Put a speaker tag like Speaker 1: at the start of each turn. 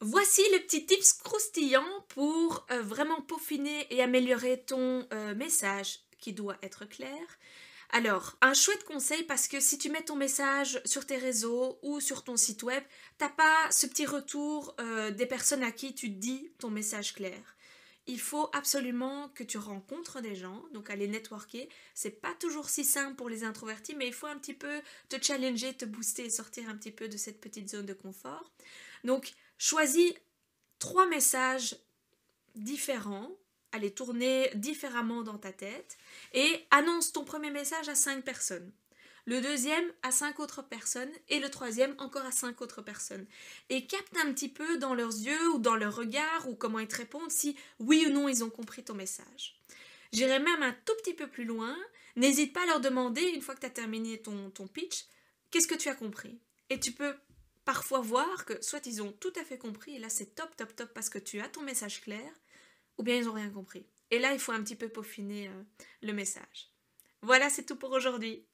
Speaker 1: Voici les petits tips croustillants pour euh, vraiment peaufiner et améliorer ton euh, message qui doit être clair. Alors, un chouette conseil parce que si tu mets ton message sur tes réseaux ou sur ton site web, t'as pas ce petit retour euh, des personnes à qui tu dis ton message clair il faut absolument que tu rencontres des gens, donc aller networker. C'est pas toujours si simple pour les introvertis, mais il faut un petit peu te challenger, te booster et sortir un petit peu de cette petite zone de confort. Donc, choisis trois messages différents allez tourner différemment dans ta tête et annonce ton premier message à cinq personnes le deuxième à cinq autres personnes et le troisième encore à cinq autres personnes. Et capte un petit peu dans leurs yeux ou dans leur regard ou comment ils te répondent si oui ou non ils ont compris ton message. J'irai même un tout petit peu plus loin, n'hésite pas à leur demander, une fois que tu as terminé ton, pitch, qu'est-ce que tu as compris Et tu peux parfois voir que soit ils ont tout à fait compris, et là c'est top, top, top parce que tu as ton message clair, ou bien ils n'ont rien compris. Et là, il faut un petit peu peaufiner euh, le message. Voilà, c'est tout pour aujourd'hui.